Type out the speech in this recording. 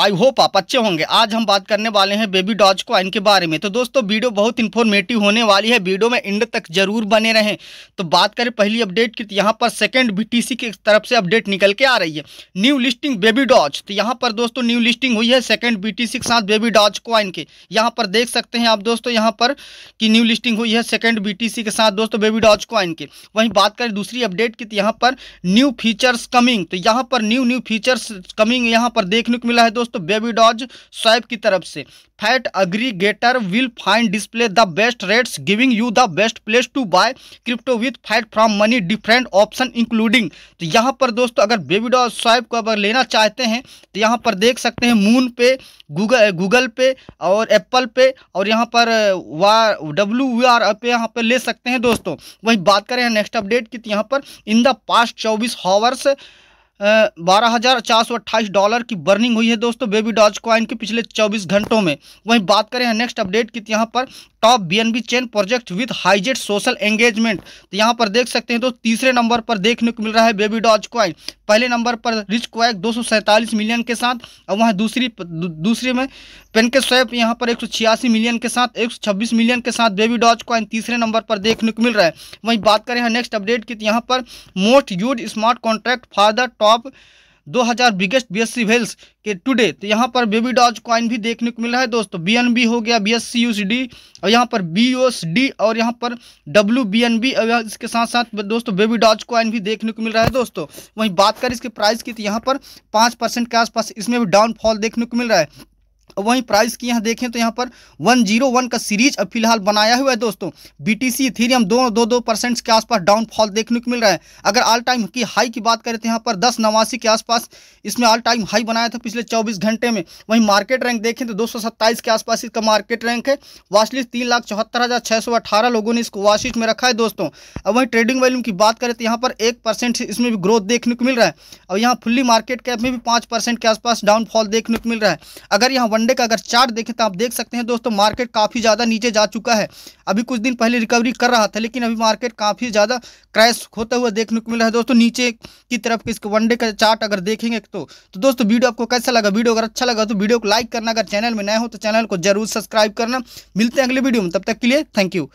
आप अच्छे होंगे आज हम बात करने वाले हैं बेबी डॉज कॉइन के बारे में तो दोस्तों वीडियो बहुत इन्फॉर्मेटिव होने वाली है वीडियो में इंड तक जरूर बने रहें तो बात करें पहली अपडेट की तो यहाँ पर सेकंड बीटीसी की तरफ से अपडेट निकल के आ रही है न्यू लिस्टिंग बेबी डॉज तो यहाँ पर दोस्तों न्यू लिस्टिंग हुई है सेकेंड बी के साथ बेबी डॉज कॉइन के यहाँ पर देख सकते हैं आप दोस्तों यहाँ पर कि न्यू लिस्टिंग हुई है सेकेंड बी के साथ दोस्तों बेबी डॉज कॉइन के वहीं बात करें दूसरी अपडेट की तो यहाँ पर न्यू फीचर्स कमिंग तो यहाँ पर न्यू न्यू फीचर्स कमिंग यहाँ पर देखने को मिला है दोस्तों दोस्तों बेबी डॉज स्वैप की तरफ से fiat aggregator will find display the best rates giving you the best place to buy crypto with fiat from many different option including तो यहाँ पर दोस्तों अगर बेबी डॉज स्वैप को अगर लेना चाहते हैं तो यहाँ पर देख सकते हैं मून पे गूगल गूगल पे और एप्पल पे और यहाँ पर वा डब्ल्यू वी आर पे यहाँ पर ले सकते हैं दोस्तों वही बात करें नेक्स्ट अपडेट की तो यहाँ पर इन द पास्ट चौबीस हावर्स बारह हज़ार चार सौ अट्ठाईस डॉलर की बर्निंग हुई है दोस्तों बेबी डॉज कॉइन की पिछले चौबीस घंटों में वहीं बात करें नेक्स्ट अपडेट की तो यहाँ पर top BNB chain project with highest social engagement तो यहाँ पर देख सकते हैं तो तीसरे नंबर पर देखने को मिल रहा है बेबी डॉज कॉइन पहले नंबर पर रिच क्वैक दो मिलियन के साथ और वहाँ दूसरी दूसरे में पेनके स्वैप यहाँ पर एक मिलियन के साथ एक मिलियन के साथ बेबी डॉज कॉइन तीसरे नंबर पर देखने को मिल रहा है वहीं बात करें नेक्स्ट अपडेट की तो यहाँ पर most use smart contract for the top top 2000 biggest B S whales के टुडे तो यहाँ पर बेबी डॉज कॉइन भी देखने को मिल रहा है दोस्तों बी हो गया बी एस और यहाँ पर बी और यहाँ पर डब्ल्यू बी इसके साथ साथ दोस्तों बेबी डॉज कॉइन भी देखने को मिल रहा है दोस्तों वहीं बात करें इसके प्राइस की तो यहाँ पर पाँच के आसपास इसमें भी डाउनफॉल देखने को मिल रहा है वहीं प्राइस की यहाँ देखें तो यहाँ पर 101 का सीरीज अब फिलहाल बनाया हुआ है दोस्तों बीटीसी सी थीरियम दो दो दो परसेंट के आसपास डाउनफॉल देखने को मिल रहा है अगर ऑल टाइम की हाई की बात करें तो यहाँ पर दस नवासी के आसपास इसमें ऑल टाइम हाई बनाया था पिछले चौबीस घंटे में वहीं मार्केट रैंक देखें तो दो के आसपास इसका मार्केट रैंक है वाशलिस्ट तीन लाख चौहत्तर हज़ार छह सौ अठारह लोगों ने इसको वाशिट में रखा है दोस्तों अब वहीं ट्रेडिंग वैल्यूम की बात करें तो यहाँ पर एक परसेंट इसमें भी ग्रोथ देखने को मिल रहा है और यहाँ फुल्ली मार्केट कैप में भी पाँच परसेंट के आसपास डाउनफॉल देखने को मिल रहा है अगर यहाँ वन मंडे का अगर चार्ट देखें तो आप देख सकते हैं दोस्तों मार्केट काफ़ी ज़्यादा नीचे जा चुका है अभी कुछ दिन पहले रिकवरी कर रहा था लेकिन अभी मार्केट काफ़ी ज़्यादा क्रैश होता हुआ देखने को मिल रहा है दोस्तों नीचे की तरफ इसके वनडे का चार्ट अगर देखेंगे तो तो दोस्तों वीडियो आपको कैसा लगा वीडियो अगर अच्छा लगा तो वीडियो को लाइक करना अगर चैनल में नए हो तो चैनल को जरूर सब्सक्राइब करना मिलते हैं अगले वीडियो में तब तक के लिए थैंक यू